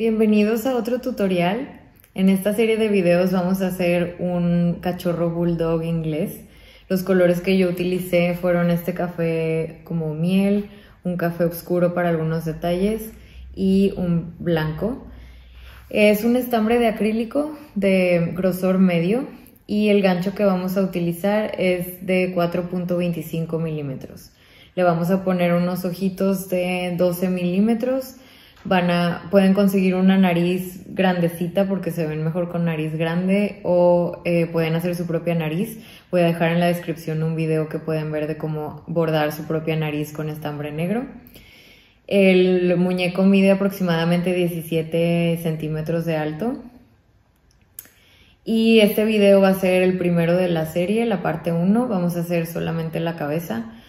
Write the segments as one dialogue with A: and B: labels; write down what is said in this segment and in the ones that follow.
A: Bienvenidos a otro tutorial. En esta serie de videos vamos a hacer un cachorro bulldog inglés. Los colores que yo utilicé fueron este café como miel, un café oscuro para algunos detalles y un blanco. Es un estambre de acrílico de grosor medio y el gancho que vamos a utilizar es de 4.25 milímetros. Le vamos a poner unos ojitos de 12 milímetros van a, pueden conseguir una nariz grandecita porque se ven mejor con nariz grande o eh, pueden hacer su propia nariz. Voy a dejar en la descripción un video que pueden ver de cómo bordar su propia nariz con estambre negro. El muñeco mide aproximadamente 17 centímetros de alto. Y este video va a ser el primero de la serie, la parte 1. Vamos a hacer solamente la cabeza.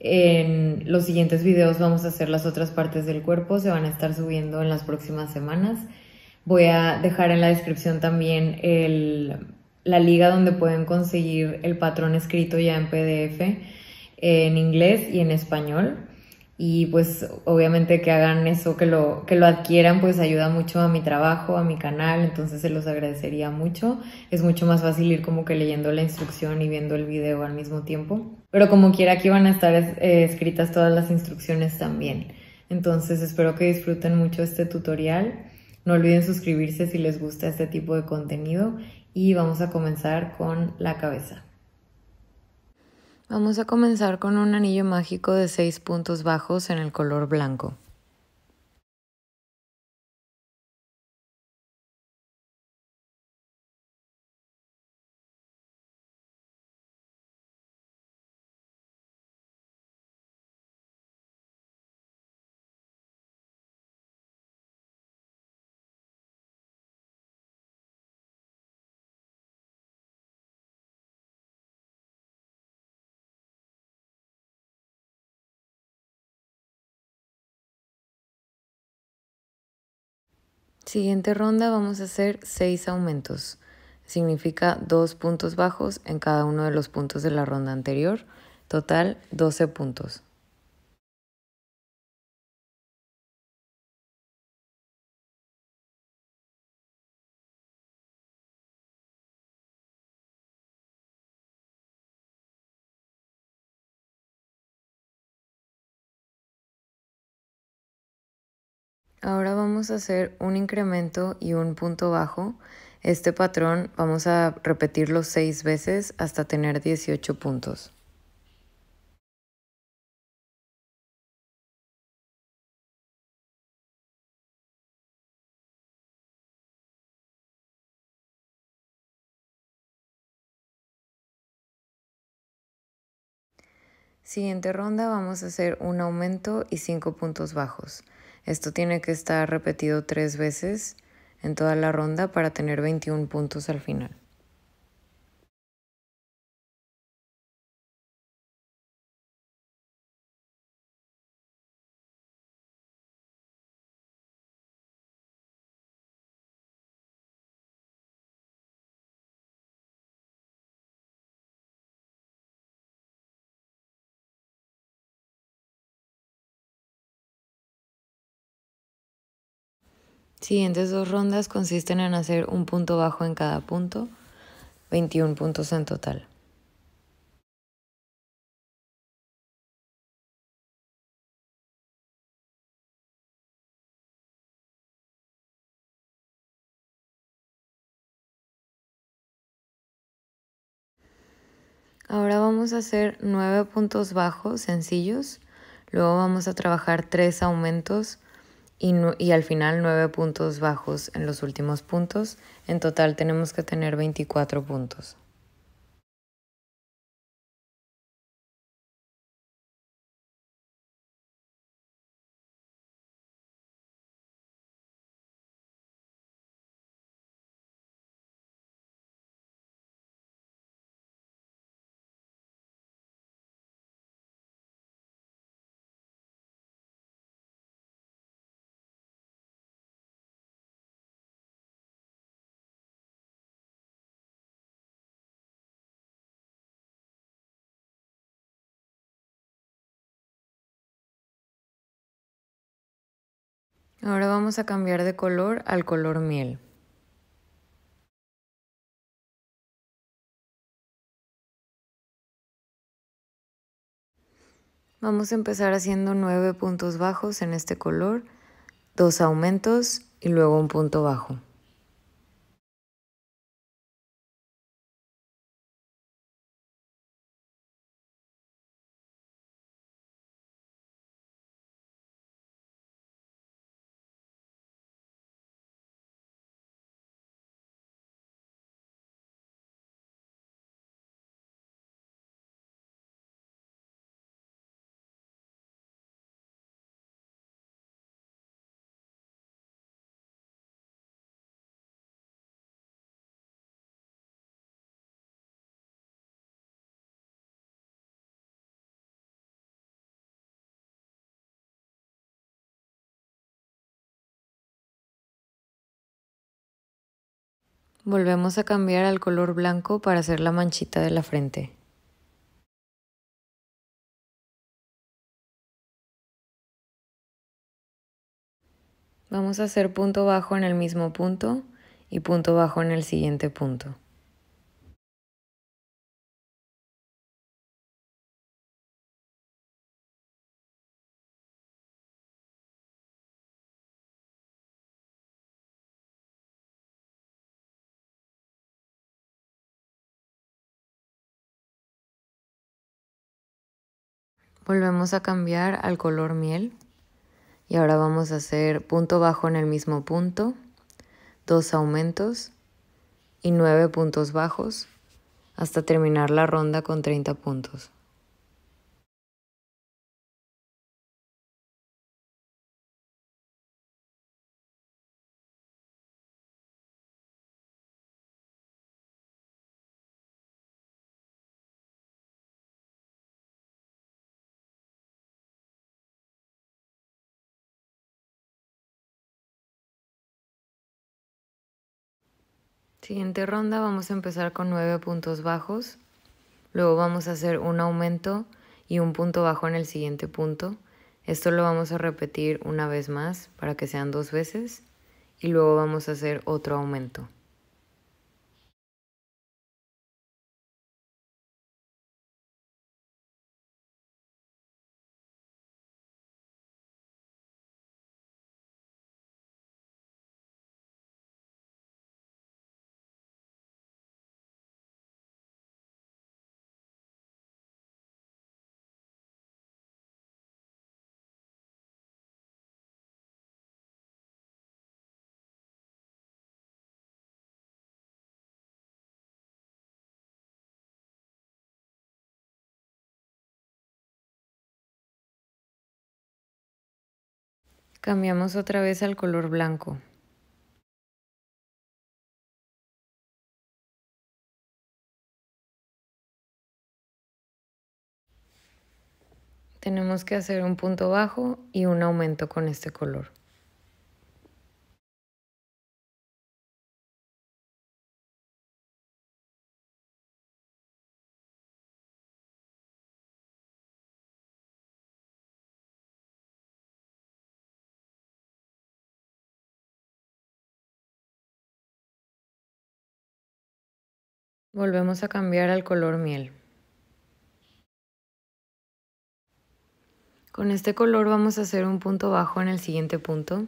A: En los siguientes videos vamos a hacer las otras partes del cuerpo, se van a estar subiendo en las próximas semanas. Voy a dejar en la descripción también la liga donde pueden conseguir el patrón escrito ya en PDF en inglés y en español y pues obviamente que hagan eso, que lo, que lo adquieran, pues ayuda mucho a mi trabajo, a mi canal, entonces se los agradecería mucho. Es mucho más fácil ir como que leyendo la instrucción y viendo el video al mismo tiempo. Pero como quiera, aquí van a estar eh, escritas todas las instrucciones también. Entonces espero que disfruten mucho este tutorial. No olviden suscribirse si les gusta este tipo de contenido y vamos a comenzar con la cabeza. Vamos a comenzar con un anillo mágico de
B: seis puntos bajos en el color blanco.
C: Siguiente ronda vamos a hacer 6 aumentos. Significa 2 puntos bajos en cada uno de los puntos de la ronda anterior. Total 12 puntos.
B: Ahora vamos a hacer un
A: incremento y un punto bajo. Este patrón vamos a repetirlo 6
B: veces hasta tener 18 puntos. Siguiente ronda vamos a
A: hacer un aumento y 5 puntos bajos. Esto tiene que estar repetido tres
C: veces en toda la ronda para tener 21 puntos al final. Siguientes dos rondas consisten en hacer un punto bajo en cada punto, 21
A: puntos
B: en total. Ahora vamos a hacer nueve puntos bajos sencillos,
A: luego vamos a trabajar tres aumentos y, al final 9 puntos
C: bajos en los últimos puntos. En total tenemos que tener 24 puntos.
B: Ahora vamos a cambiar de color al color miel.
C: Vamos a empezar haciendo nueve puntos bajos en este color, dos aumentos y luego
B: un punto bajo.
C: Volvemos a cambiar al color blanco para hacer la manchita de la frente. Vamos a hacer punto bajo en el mismo punto y punto bajo en el siguiente punto. Volvemos a cambiar al color miel y ahora vamos a hacer punto bajo en el mismo punto,
A: dos aumentos y nueve puntos bajos
B: hasta terminar la ronda con 30 puntos. Siguiente ronda vamos a empezar con nueve puntos
A: bajos, luego vamos a hacer un aumento y un punto bajo en el siguiente punto. Esto lo vamos a repetir una vez más para que sean dos veces y
B: luego vamos a hacer otro aumento. Cambiamos otra vez al color blanco. Tenemos que hacer un punto bajo y un aumento con este color. Volvemos a cambiar al color miel.
A: Con este color vamos a hacer un punto bajo en el siguiente punto,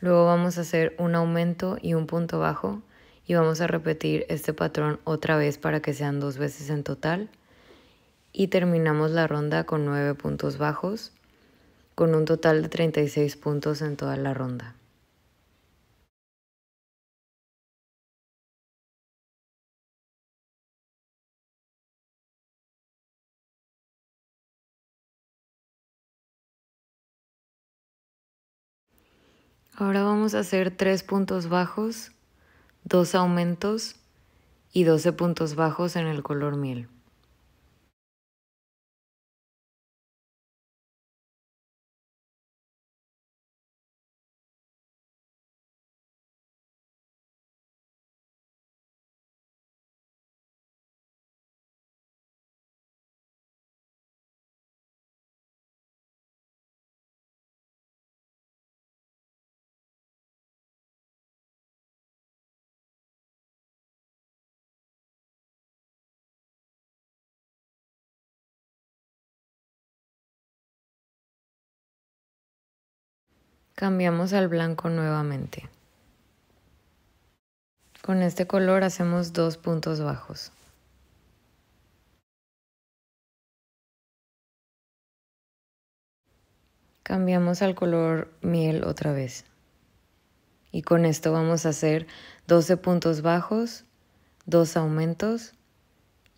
A: luego vamos a hacer un aumento y un punto bajo y vamos a repetir este patrón otra vez para que sean dos veces en total y terminamos la ronda con nueve puntos bajos
B: con un total de 36 puntos en toda la ronda. Ahora vamos a hacer tres
A: puntos
C: bajos, dos aumentos y 12 puntos bajos en el color miel.
B: cambiamos al blanco nuevamente.
C: Con este color hacemos dos puntos bajos. Cambiamos al color miel otra vez. Y con esto
A: vamos a hacer 12 puntos bajos, 2 aumentos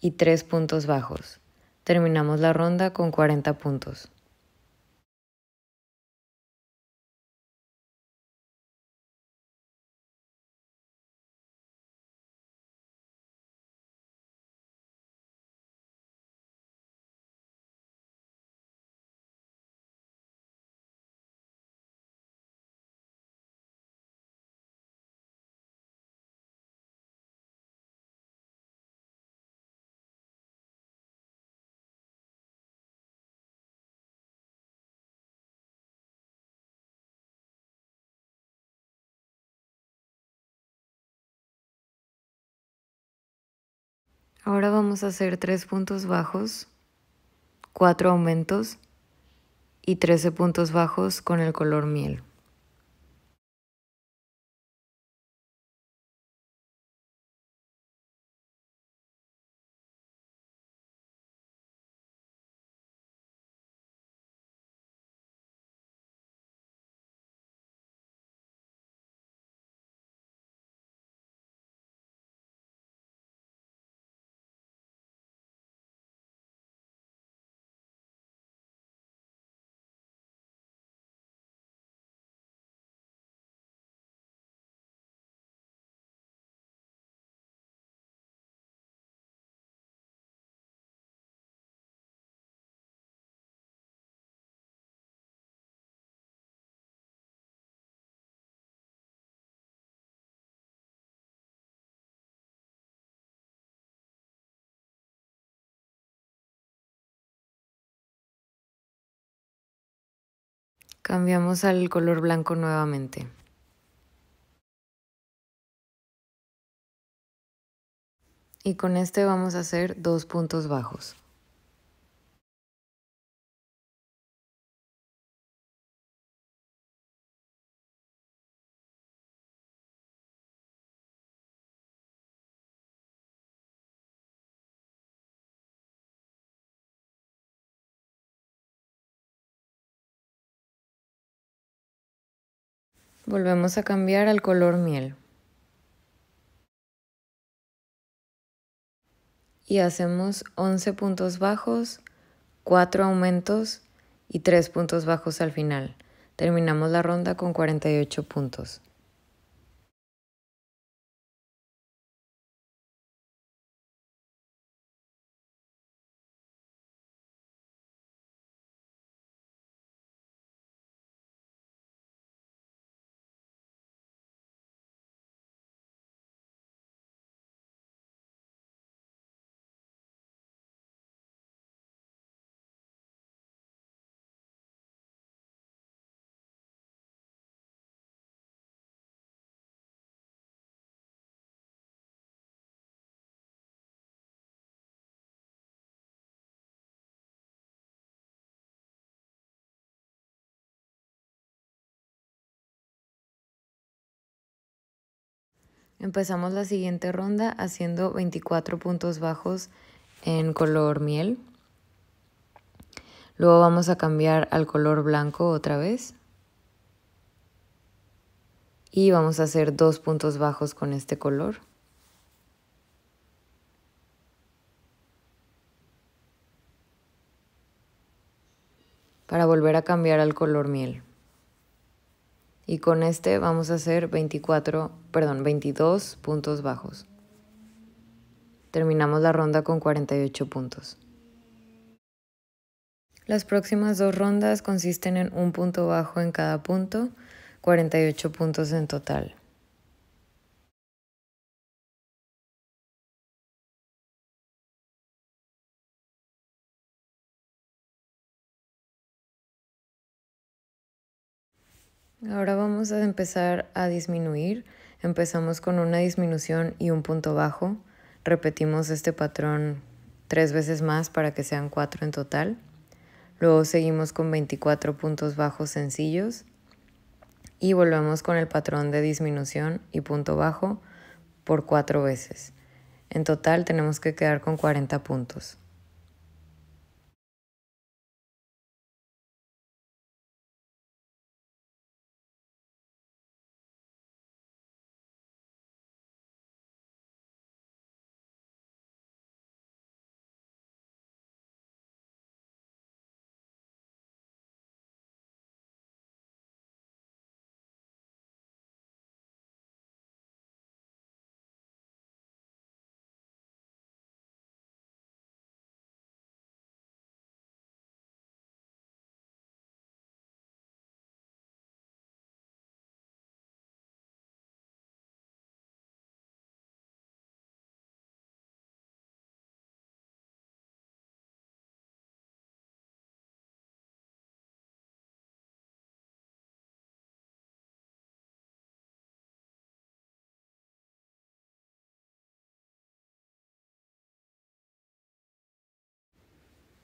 C: y 3 puntos bajos. Terminamos la ronda con 40 puntos. Ahora vamos a hacer tres puntos bajos, cuatro aumentos
B: y 13 puntos bajos con el color miel.
C: Cambiamos al color blanco nuevamente. Y con este vamos a hacer
B: dos puntos bajos. Volvemos a cambiar al color miel. Y
A: hacemos 11 puntos bajos, 4 aumentos y 3 puntos
C: bajos al final. Terminamos la ronda con 48 puntos.
B: Empezamos la siguiente ronda haciendo 24 puntos bajos
A: en color miel. Luego vamos a cambiar al color blanco otra vez. Y vamos a hacer dos puntos bajos con este color. Para volver a cambiar al color miel y con este vamos a hacer 24, perdón, 22 puntos bajos. Terminamos la ronda con 48 puntos. Las próximas dos rondas
C: consisten en un punto bajo en cada punto, 48 puntos en total.
B: Ahora vamos a empezar a disminuir.
A: Empezamos con una disminución y un punto bajo. Repetimos este patrón tres veces más para que sean cuatro en total. Luego seguimos con 24 puntos bajos sencillos y volvemos con el patrón de disminución y punto bajo por cuatro veces. En total tenemos que quedar con 40
B: puntos.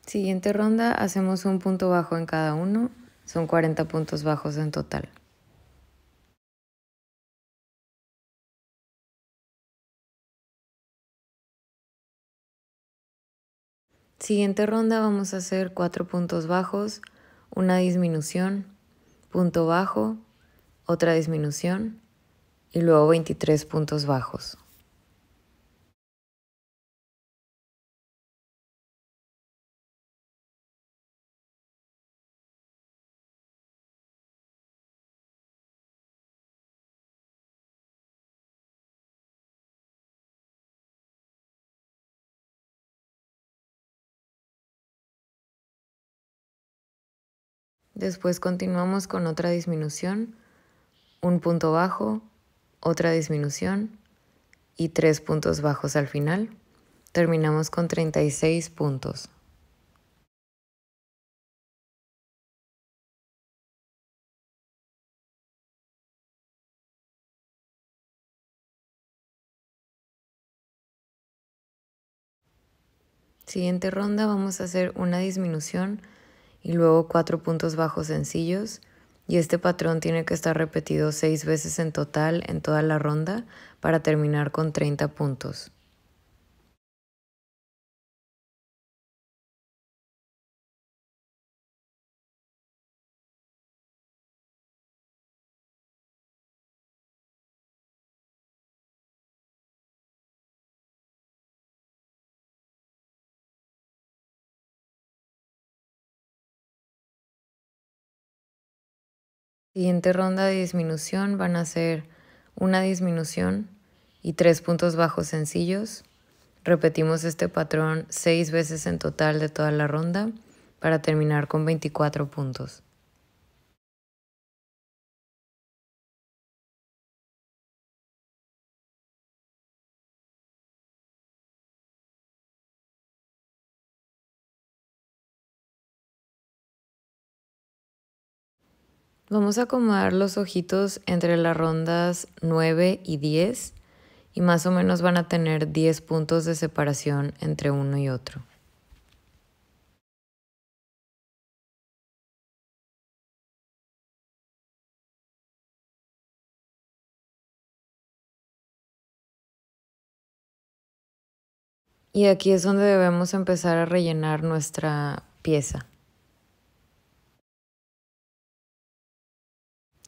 B: Siguiente ronda, hacemos un punto bajo en cada uno. Son 40 puntos bajos en total. Siguiente ronda vamos a hacer cuatro puntos bajos, una
A: disminución, punto bajo, otra disminución y luego
B: 23 puntos bajos.
C: Después continuamos con otra disminución, un punto bajo, otra
A: disminución y tres puntos bajos al final. Terminamos con
B: 36 puntos.
C: Siguiente ronda vamos a hacer una disminución y luego cuatro puntos bajos
A: sencillos y este patrón tiene que estar repetido seis veces en total en toda la
B: ronda para terminar con 30 puntos. Siguiente ronda de disminución van a ser una
A: disminución y tres puntos bajos sencillos. Repetimos este patrón
C: seis veces en total de toda la ronda para terminar con 24 puntos.
B: Vamos a acomodar los ojitos entre las rondas 9
A: y 10 y más o menos van a tener 10 puntos de separación entre uno y
B: otro.
C: Y aquí es donde debemos empezar a rellenar nuestra pieza.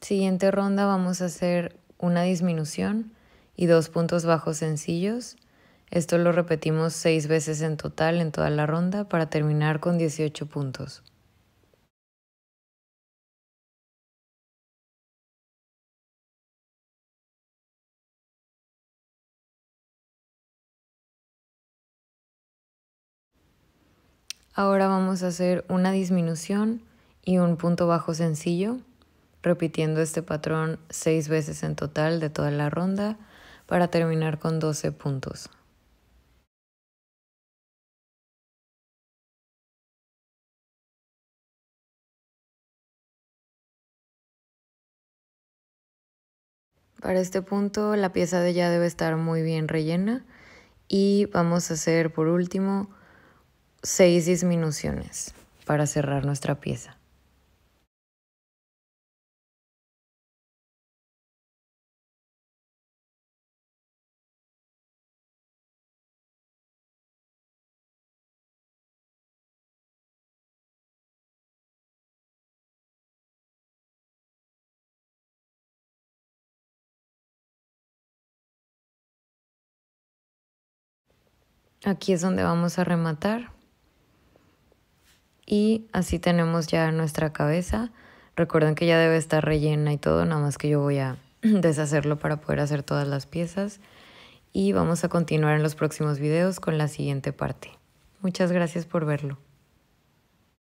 A: Siguiente ronda vamos a hacer una disminución y dos puntos bajos sencillos. Esto lo repetimos seis veces en
B: total en toda la ronda para terminar con 18 puntos. Ahora vamos a hacer una disminución y un punto
A: bajo sencillo repitiendo este patrón seis veces en total de toda la ronda
B: para terminar con 12 puntos.
C: Para este punto la pieza de ya debe estar muy bien rellena y vamos a hacer por último seis disminuciones para cerrar nuestra pieza.
B: Aquí es donde vamos a
A: rematar. Y así tenemos ya nuestra cabeza. Recuerden que ya debe estar rellena y todo, nada más que yo voy a deshacerlo para poder hacer todas las piezas. Y vamos a continuar en los próximos videos con la siguiente parte. Muchas gracias por verlo.